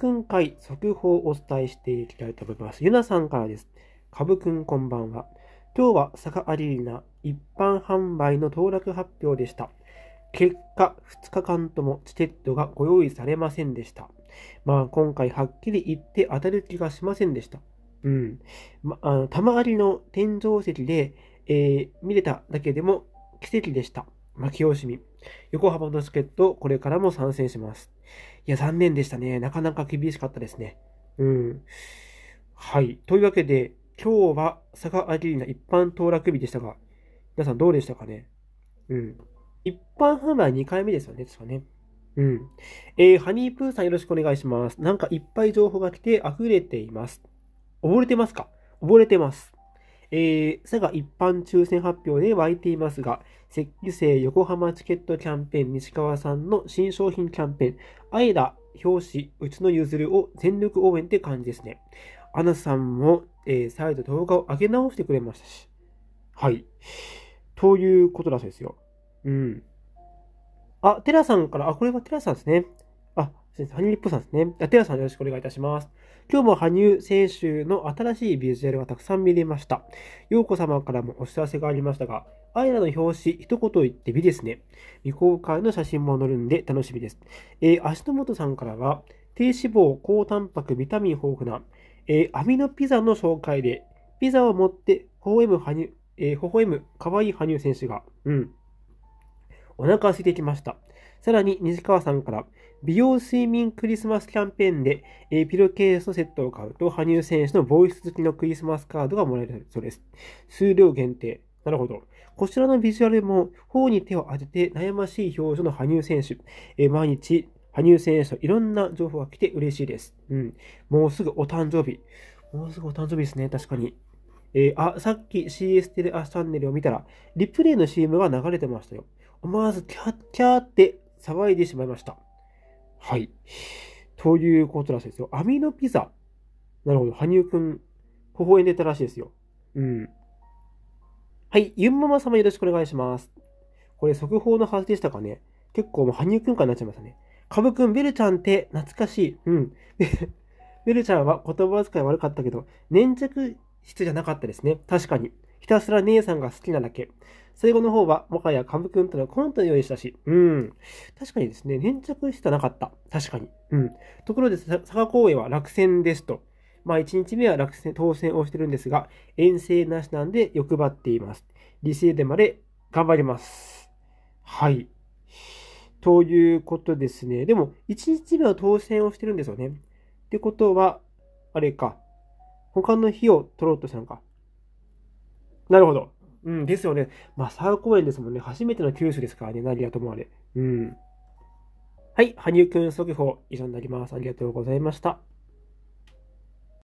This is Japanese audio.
くん会速報をお伝えしていきたいと思います。ゆなさんからです。かぶくんこんばんは。今日は坂アリーナ一般販売の当落発表でした。結果、2日間ともチケットがご用意されませんでした。まあ、今回はっきり言って当たる気がしませんでした。うん。ま、あの、まありの天井席で、えー、見れただけでも奇跡でした。負け惜しみ。横浜のチケット、これからも参戦します。いや、残念でしたね。なかなか厳しかったですね。うん。はい。というわけで、今日は佐賀アリーナ一般当落日でしたが、皆さんどうでしたかねうん。一般販売2回目ですよね、確かね。うん。えー、ハニープーさんよろしくお願いします。なんかいっぱい情報が来て溢れています。溺れてますか溺れてます。えー、佐賀一般抽選発表で湧いていますが、石油製横浜チケットキャンペーン、西川さんの新商品キャンペーン、あえだ表紙、うちの譲るを全力応援って感じですね。アナさんも、えー、再度動画を上げ直してくれましたし。はい。ということだそうですよ。うん。あ、テラさんから、あ、これはテラさんですね。先生、羽リップさんですね。テラさんよろしくお願いいたします。今日も羽生選手の新しいビジュアルがたくさん見れました。洋子様からもお知らせがありましたが、アイラの表紙、一言言って美ですね。未公開の写真も載るんで楽しみです。えー、足元さんからは、低脂肪、高タンパク、ビタミン豊富な、えー、アミノピザの紹介で、ピザを持って、微笑む羽生、えー、微笑む可愛い羽生選手が、うん。お腹空いてきました。さらに西川さんから、美容睡眠クリスマスキャンペーンで、えー、ピロケースのセットを買うと、羽生選手のボイス付きのクリスマスカードがもらえるそうです。数量限定。なるほど。こちらのビジュアルも、頬に手を当てて悩ましい表情の羽生選手。えー、毎日、羽生選手といろんな情報が来て嬉しいです。うん。もうすぐお誕生日。もうすぐお誕生日ですね。確かに。えー、あ、さっき CS テレアチャンネルを見たら、リプレイの CM が流れてましたよ。思わずキャッキャーって騒いでしまいました。はい。ということらしいですよ。アミノピザ。なるほど。羽生くん、微笑んでたらしいですよ。うん。はい。ゆんママ様よろしくお願いします。これ速報のはずでしたかね。結構もう羽生くんからなっちゃいましたね。かぶくん、ベルちゃんって懐かしい。うん。ベルちゃんは言葉遣い悪かったけど、粘着質じゃなかったですね。確かに。ひたすら姉さんが好きなだけ。最後の方は、もはやカブくんとのコントに用意したし、うん。確かにですね、粘着してなかった。確かに。うん。ところで、佐賀公演は落選ですと。まあ、1日目は落選、当選をしてるんですが、遠征なしなんで欲張っています。理性でまで頑張ります。はい。ということですね。でも、1日目は当選をしてるんですよね。ってことは、あれか。他の日を取ろうとしたのか。なるほど。うん、ですよね。マサオ公園ですもんね。初めての九州ですからね、何やともあれ。うん。はい、羽生くん速報、以上になります。ありがとうございました。